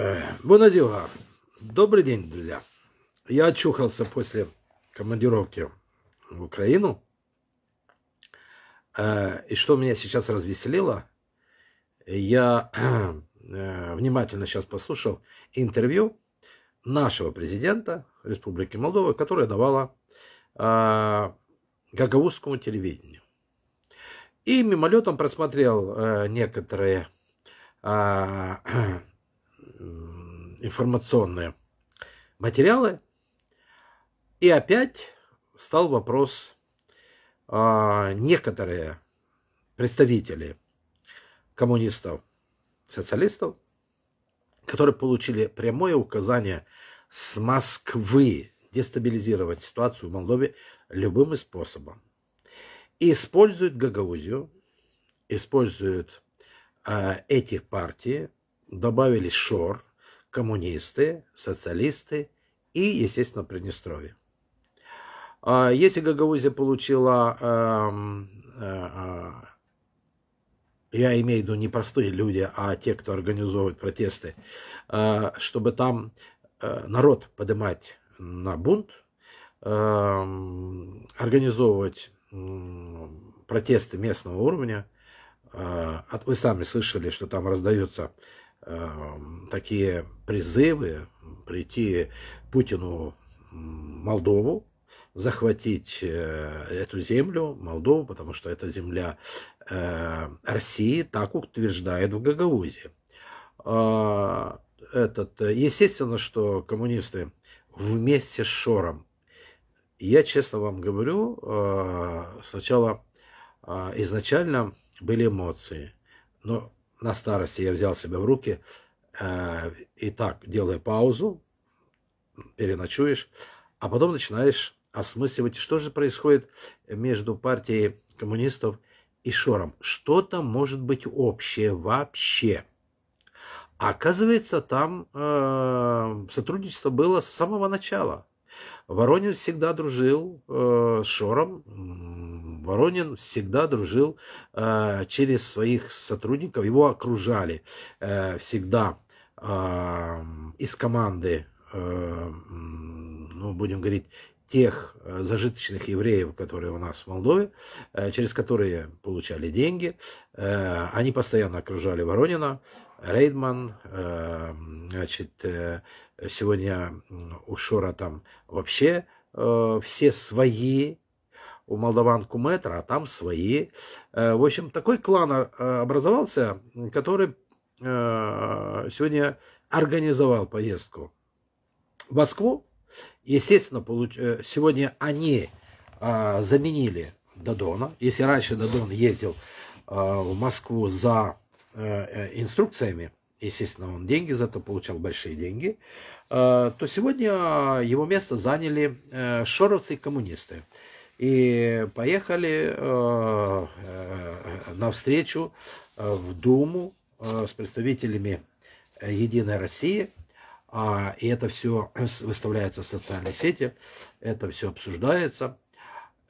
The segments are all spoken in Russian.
Э, Бонадива. Добрый день, друзья. Я очухался после командировки в Украину. Э, и что меня сейчас развеселило, я э, внимательно сейчас послушал интервью нашего президента Республики Молдова, которое давала гагаузскому телевидению. И мимолетом просмотрел некоторые информационные материалы. И опять стал вопрос, а, некоторые представители коммунистов, социалистов, которые получили прямое указание с Москвы дестабилизировать ситуацию в Молдове любым способом. Используют Гагаузию, используют э, эти партии, добавили ШОР, коммунисты, социалисты и, естественно, Приднестровье. А, если Гагаузия получила, эм, э, э, я имею в виду не простые люди, а те, кто организовывает протесты, э, чтобы там народ поднимать на бунт, эм, организовывать протесты местного уровня. Вы сами слышали, что там раздаются Эм, такие призывы прийти Путину в Молдову, захватить э, эту землю, Молдову, потому что это земля э, России, так утверждает в Гагаузе. А, этот, э, естественно, что коммунисты вместе с Шором. Я честно вам говорю, сначала изначально были эмоции, но на старости я взял себя в руки. Э, и так, делая паузу, переночуешь, а потом начинаешь осмысливать, что же происходит между партией коммунистов и Шором. Что-то может быть общее вообще. А оказывается, там э, сотрудничество было с самого начала. Воронин всегда дружил э, с Шором. Воронин всегда дружил э, через своих сотрудников. Его окружали э, всегда э, из команды, э, ну, будем говорить, тех э, зажиточных евреев, которые у нас в Молдове, э, через которые получали деньги. Э, они постоянно окружали Воронина, Рейдман, э, значит, э, сегодня у Шора там вообще э, все свои, у молдаван Куметра, а там свои. В общем, такой клан образовался, который сегодня организовал поездку в Москву. Естественно, сегодня они заменили Дадона. Если раньше Дадон ездил в Москву за Э, э, инструкциями, естественно, он деньги за это получал, большие деньги, э, то сегодня его место заняли шоровцы и коммунисты. И поехали навстречу в Думу с представителями «Единой России», а, и это все выставляется в социальные сети, это все обсуждается.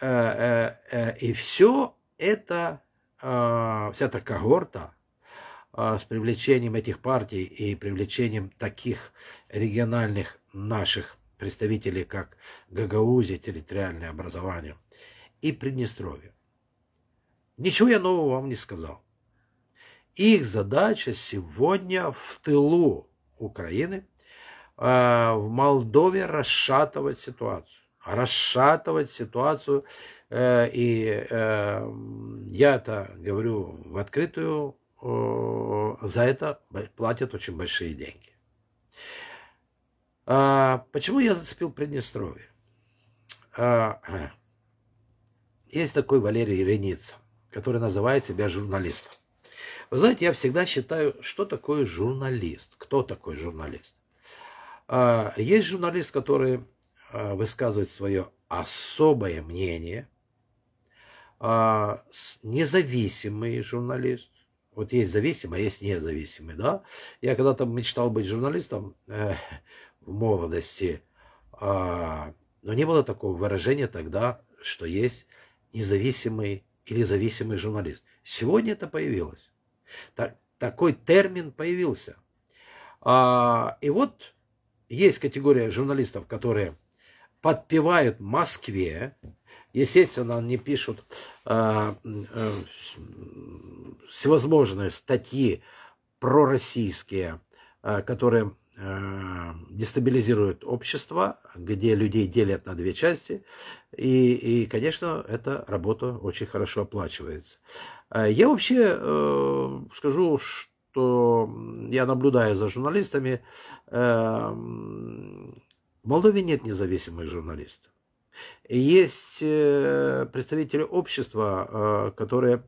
И все это, вся эта когорта – а, с привлечением этих партий и привлечением таких региональных наших представителей, как Гагаузия, территориальное образование и Приднестровье. Ничего я нового вам не сказал. Их задача сегодня в тылу Украины, а, в Молдове расшатывать ситуацию. Расшатывать ситуацию. Э, и э, я это говорю в открытую, Э, за это платят очень большие деньги. А, почему я зацепил Приднестровье? А, э, есть такой Валерий Реница, который называет себя журналистом. Вы знаете, я всегда считаю, что такое журналист, кто такой журналист. А, есть журналист, который высказывает свое особое мнение, независимый журналист, вот есть зависимые, а есть независимые, да. Я когда-то мечтал быть журналистом э, в молодости, э, но не было такого выражения тогда, что есть независимый или зависимый журналист. Сегодня это появилось. Так, такой термин появился. А, и вот есть категория журналистов, которые подпевают Москве, Естественно, они пишут э, э, всевозможные статьи пророссийские, э, которые э, дестабилизируют общество, где людей делят на две части. И, и конечно, эта работа очень хорошо оплачивается. Э, я вообще э, скажу, что я наблюдаю за журналистами. Э, в Молдове нет независимых журналистов. Есть э, представители общества, э, которые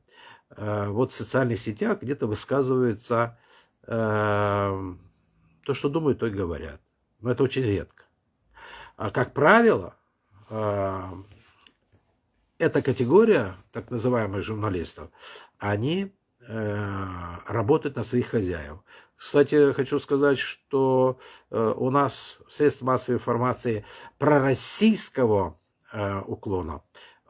э, вот в социальных сетях где-то высказываются то, что думают, то и говорят. Но это очень редко. А как правило, эта категория так называемых журналистов, они работают на своих хозяев. Кстати, хочу сказать, что у нас средств массовой информации пророссийского Э, уклона.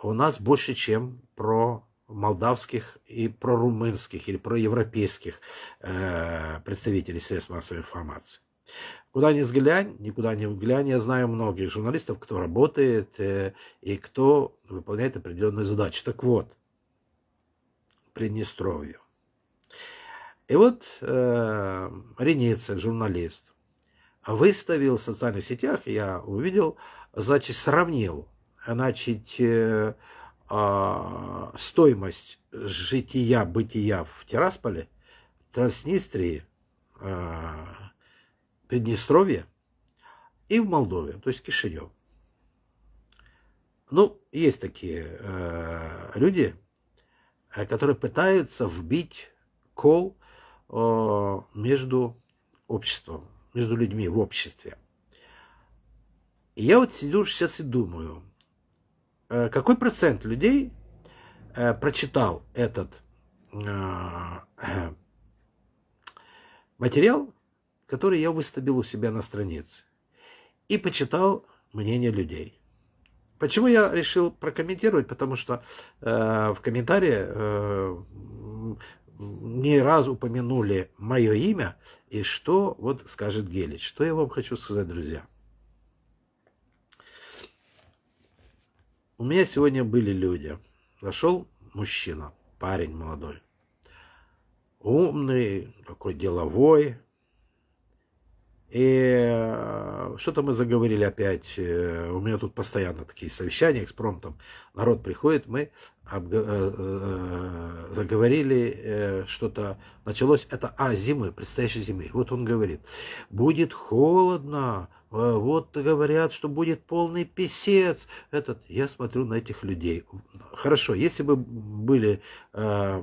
У нас больше, чем про молдавских и про румынских или про европейских э, представителей средств массовой информации. Куда ни взглянь, никуда не взглянь, я знаю многих журналистов, кто работает э, и кто выполняет определенные задачи. Так вот, Приднестровье. И вот э, Реницын, журналист, выставил в социальных сетях, я увидел, значит, сравнил значит, а, стоимость жития, бытия в Тирасполе, Транснистрии, а, Приднестровье и в Молдове, то есть Кишинев. Ну, есть такие э, люди, э, которые пытаются вбить кол э, между обществом, между людьми в обществе. И я вот сижу сейчас и думаю, Э, какой процент людей э, прочитал этот э, материал, который я выставил у себя на странице, и почитал мнение людей. Почему я решил прокомментировать? Потому что э, в комментарии э, не раз упомянули мое имя и что вот скажет Гелич. Что я вам хочу сказать, друзья. У меня сегодня были люди. Зашел мужчина, парень молодой. Умный, такой деловой. И э, что-то мы заговорили опять. Э, у меня тут постоянно такие совещания, экспромтом. Народ приходит, мы обго... Э, заговорили что-то. Началось это, а, зимы, предстоящей зимы. Вот он говорит, будет холодно, а вот говорят, что будет полный писец этот. Я смотрю на этих людей. Хорошо, если бы были э,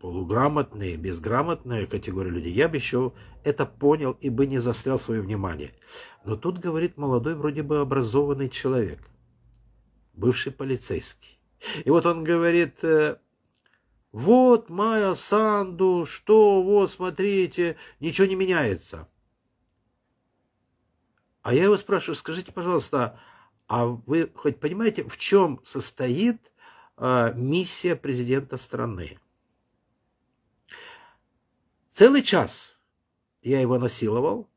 полуграмотные, безграмотные категории людей, я бы еще это понял и бы не застрял свое внимание. Но тут говорит молодой, вроде бы образованный человек, бывший полицейский. И вот он говорит, э, вот Майя Санду, что, вот смотрите, ничего не меняется. А я его спрашиваю, скажите, пожалуйста, а вы хоть понимаете, в чем состоит э, миссия президента страны? Целый час я его насиловал,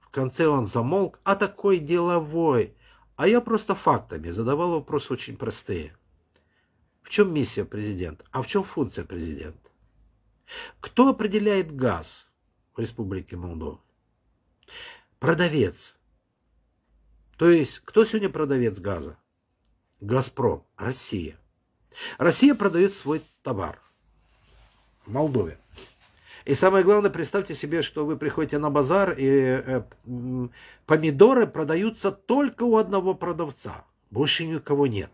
в конце он замолк, а такой деловой. А я просто фактами задавал вопросы очень простые. В чем миссия президента? А в чем функция президента? Кто определяет газ в Республике Молдова? Продавец. То есть, кто сегодня продавец газа? Газпром, Россия. Россия продает свой товар в Молдове. И самое главное, представьте себе, что вы приходите на базар, и э, помидоры продаются только у одного продавца. Больше никого нет.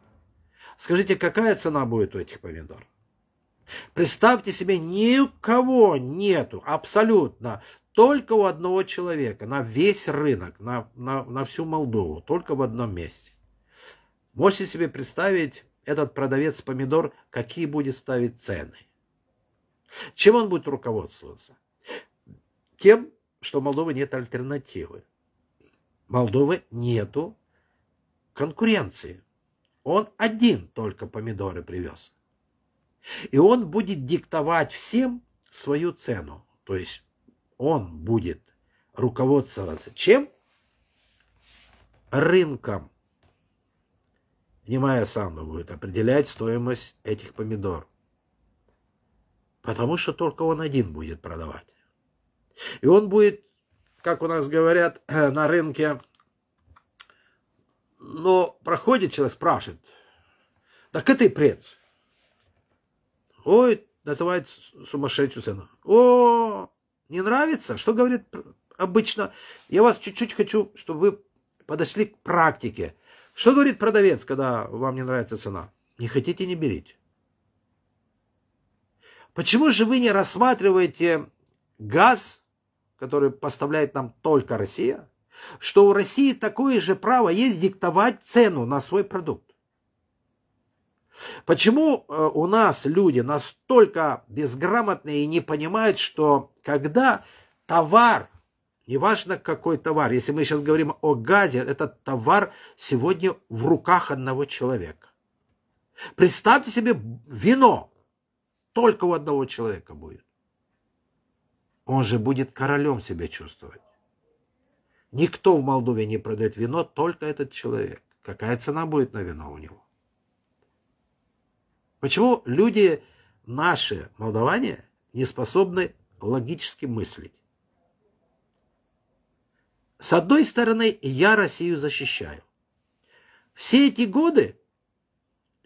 Скажите, какая цена будет у этих помидор? Представьте себе, ни у кого нету абсолютно только у одного человека, на весь рынок, на, на, на всю Молдову, только в одном месте. Можете себе представить, этот продавец помидор, какие будет ставить цены. Чем он будет руководствоваться? Тем, что у Молдовы нет альтернативы. Молдовы нету конкуренции. Он один только помидоры привез. И он будет диктовать всем свою цену. То есть он будет руководствоваться чем? Рынком. Немая сам, будет определять стоимость этих помидор. Потому что только он один будет продавать. И он будет, как у нас говорят на рынке, но проходит человек, спрашивает, так и ты прец. Ой, называет сумасшедшую цену. О, не нравится? Что говорит обычно? Я вас чуть-чуть хочу, чтобы вы подошли к практике. Что говорит продавец, когда вам не нравится цена? Не хотите, не берите. Почему же вы не рассматриваете газ, который поставляет нам только Россия, что у России такое же право есть диктовать цену на свой продукт? Почему э, у нас люди настолько безграмотные и не понимают, что когда товар, неважно какой товар, если мы сейчас говорим о газе, этот товар сегодня в руках одного человека. Представьте себе вино, только у одного человека будет. Он же будет королем себя чувствовать. Никто в Молдове не продает вино, только этот человек. Какая цена будет на вино у него? Почему люди, наши молдаване, не способны логически мыслить? С одной стороны, я Россию защищаю. Все эти годы,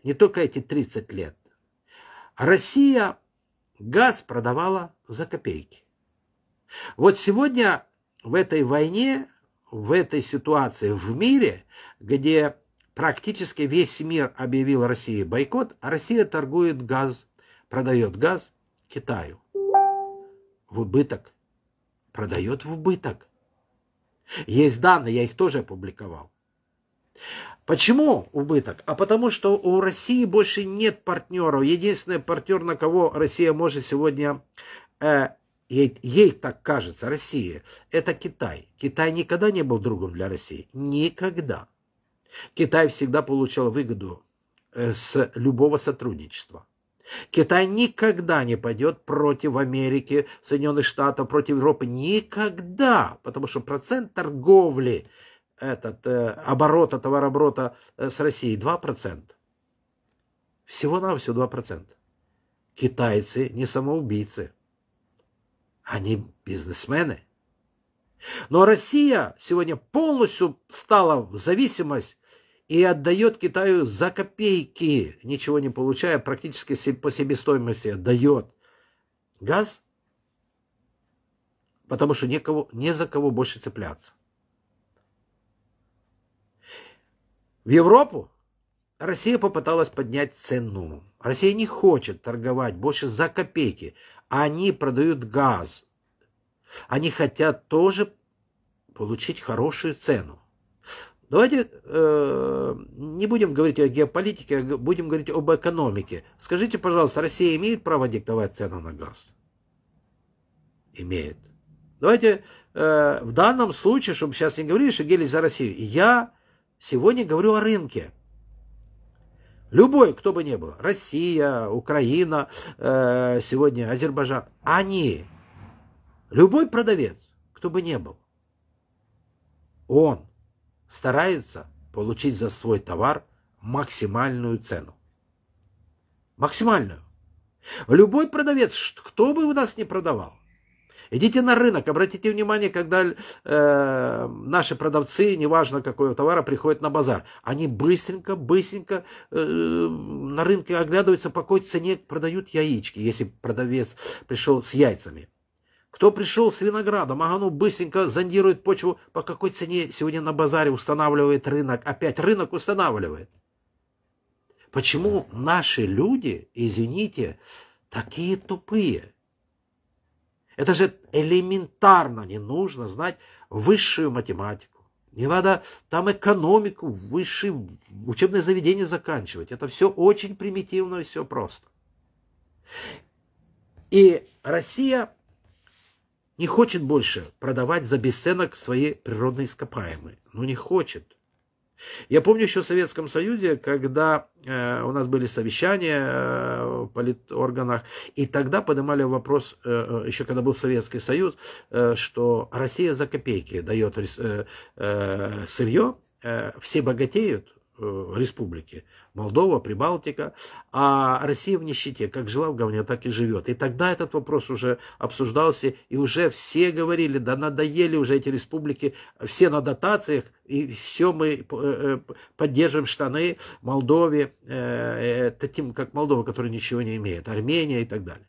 не только эти 30 лет, Россия газ продавала за копейки. Вот сегодня в этой войне, в этой ситуации в мире, где Практически весь мир объявил России бойкот, а Россия торгует газ, продает газ Китаю. В убыток. Продает в убыток. Есть данные, я их тоже опубликовал. Почему убыток? А потому что у России больше нет партнеров. Единственный партнер, на кого Россия может сегодня, э, ей, ей так кажется, Россия, это Китай. Китай никогда не был другом для России. Никогда. Китай всегда получал выгоду э, с любого сотрудничества. Китай никогда не пойдет против Америки, Соединенных Штатов, против Европы. Никогда. Потому что процент торговли, этот, э, оборота, товарооборота э, с Россией 2%. Всего-навсего 2%. Китайцы не самоубийцы. Они бизнесмены. Но Россия сегодня полностью стала в зависимость и отдает Китаю за копейки, ничего не получая, практически по себестоимости отдает газ, потому что некого, не за кого больше цепляться. В Европу Россия попыталась поднять цену. Россия не хочет торговать больше за копейки. Они продают газ. Они хотят тоже получить хорошую цену. Давайте э, не будем говорить о геополитике, а будем говорить об экономике. Скажите, пожалуйста, Россия имеет право диктовать цену на газ? Имеет. Давайте э, в данном случае, чтобы сейчас не говорили, что гелить за Россию, я сегодня говорю о рынке. Любой, кто бы ни был, Россия, Украина, э, сегодня Азербайджан, они, любой продавец, кто бы ни был, он старается получить за свой товар максимальную цену. Максимальную. Любой продавец, кто бы у нас ни продавал, идите на рынок, обратите внимание, когда э, наши продавцы, неважно какого товара, приходят на базар, они быстренько, быстренько э, на рынке оглядываются, по какой цене продают яички, если продавец пришел с яйцами. Кто пришел с виноградом, а ну быстренько зондирует почву, по какой цене сегодня на базаре устанавливает рынок. Опять рынок устанавливает. Почему наши люди, извините, такие тупые? Это же элементарно не нужно знать высшую математику. Не надо там экономику, высшее учебное заведение заканчивать. Это все очень примитивно и все просто. И Россия не хочет больше продавать за бесценок свои природные ископаемые. Ну, не хочет. Я помню еще в Советском Союзе, когда э, у нас были совещания э, в политорганах, и тогда поднимали вопрос, э, э еще когда был Советский Союз, э, что Россия за копейки дает э, э, сырье, э, все богатеют, Э, республики. Молдова, Прибалтика. А Россия в нищете. Как жила в говне, так и живет. И тогда этот вопрос уже обсуждался. И уже все говорили, да надоели уже эти республики. Все на дотациях. И все мы э, э, поддерживаем штаны Молдове. Таким, как Молдова, которая ничего не имеет. Армения и так далее.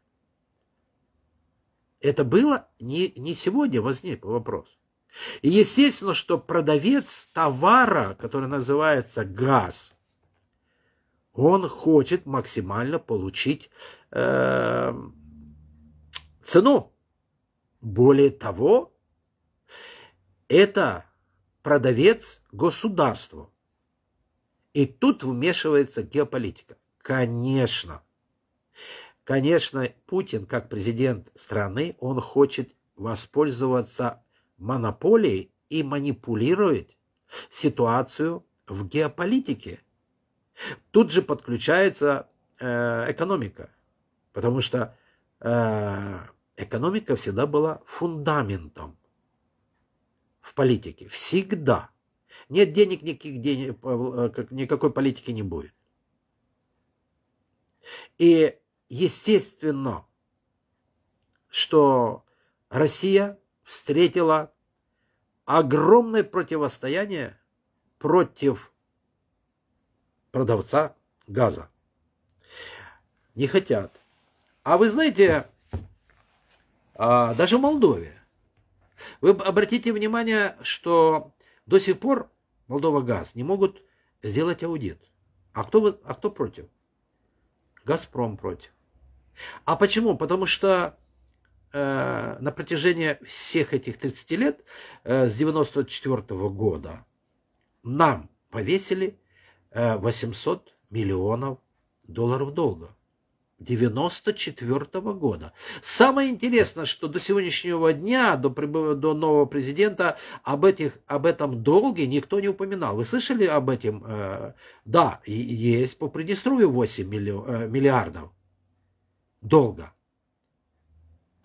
Это было не, не сегодня возник вопрос. И естественно, что продавец товара, который называется газ, он хочет максимально получить э, цену. Более того, это продавец государству. И тут вмешивается геополитика. Конечно. Конечно, Путин, как президент страны, он хочет воспользоваться монополией и манипулировать ситуацию в геополитике. Тут же подключается э, экономика, потому что э, экономика всегда была фундаментом в политике. Всегда. Нет денег, никаких денег, э, никакой политики не будет. И естественно, что Россия встретила огромное противостояние против продавца газа. Не хотят. А вы знаете, а, даже в Молдове, вы обратите внимание, что до сих пор Молдова газ не могут сделать аудит. А кто, а кто против? Газпром против. А почему? Потому что Э, на протяжении всех этих 30 лет, э, с 94 -го года, нам повесили 800 э, миллионов долларов долга. 94 -го года. Самое интересное, что до сегодняшнего дня, до, до нового президента, об, этих, об этом долге никто не упоминал. Вы слышали об этом? Да, есть по Приднестровью 8 миллиардов долга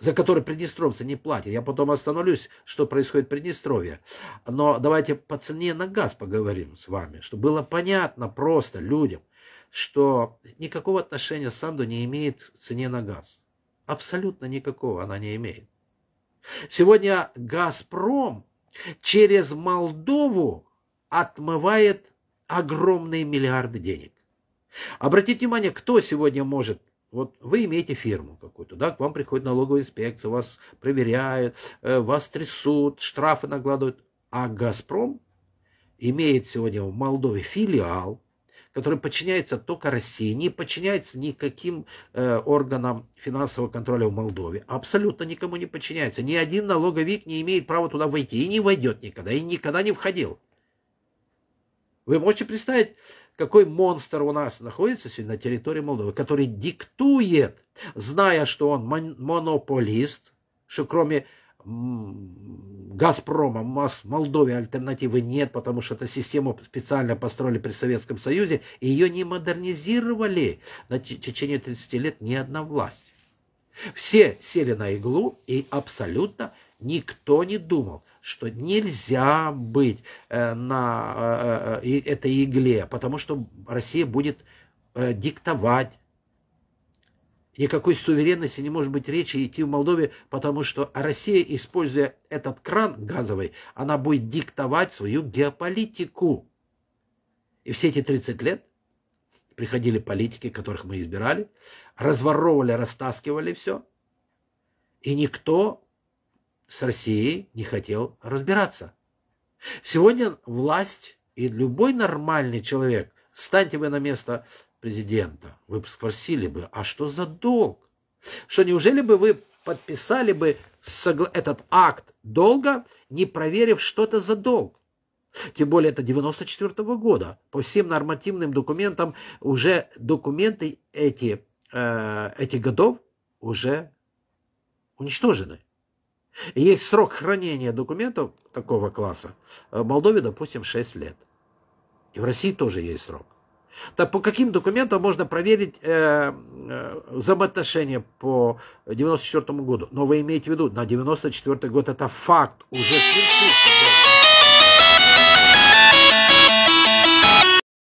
за который приднестровцы не платят. Я потом остановлюсь, что происходит в Приднестровье. Но давайте по цене на газ поговорим с вами, чтобы было понятно просто людям, что никакого отношения Санду не имеет к цене на газ. Абсолютно никакого она не имеет. Сегодня «Газпром» через Молдову отмывает огромные миллиарды денег. Обратите внимание, кто сегодня может вот вы имеете фирму какую-то, да, к вам приходит налоговая инспекция, вас проверяют, э, вас трясут, штрафы накладывают. А «Газпром» имеет сегодня в Молдове филиал, который подчиняется только России, не подчиняется никаким э, органам финансового контроля в Молдове, абсолютно никому не подчиняется. Ни один налоговик не имеет права туда войти и не войдет никогда, и никогда не входил. Вы можете представить, какой монстр у нас находится сегодня на территории Молдовы, который диктует, зная, что он монополист, что кроме Газпрома, МАЗ, Молдове альтернативы нет, потому что эту систему специально построили при Советском Союзе, и ее не модернизировали на течение 30 лет ни одна власть. Все сели на иглу, и абсолютно никто не думал, что нельзя быть э, на э, э, этой игле, потому что Россия будет диктовать. Никакой суверенности не может быть речи идти в Молдове, потому что Россия, используя этот кран газовый, она будет диктовать свою геополитику. И все эти 30 лет приходили политики, которых мы избирали, разворовывали, растаскивали все. И никто с Россией не хотел разбираться. Сегодня власть и любой нормальный человек, станьте вы на место президента, вы спросили бы, а что за долг? Что неужели бы вы подписали бы этот акт долга, не проверив, что это за долг? Тем более это 94 -го года. По всем нормативным документам уже документы эти, э, этих годов уже уничтожены. Есть срок хранения документов такого класса. В э, Молдове, допустим, 6 лет. И в России тоже есть срок. Так по каким документам можно проверить э, э, взаимоотношения по 94 году? Но вы имеете в виду, на 94 год это факт уже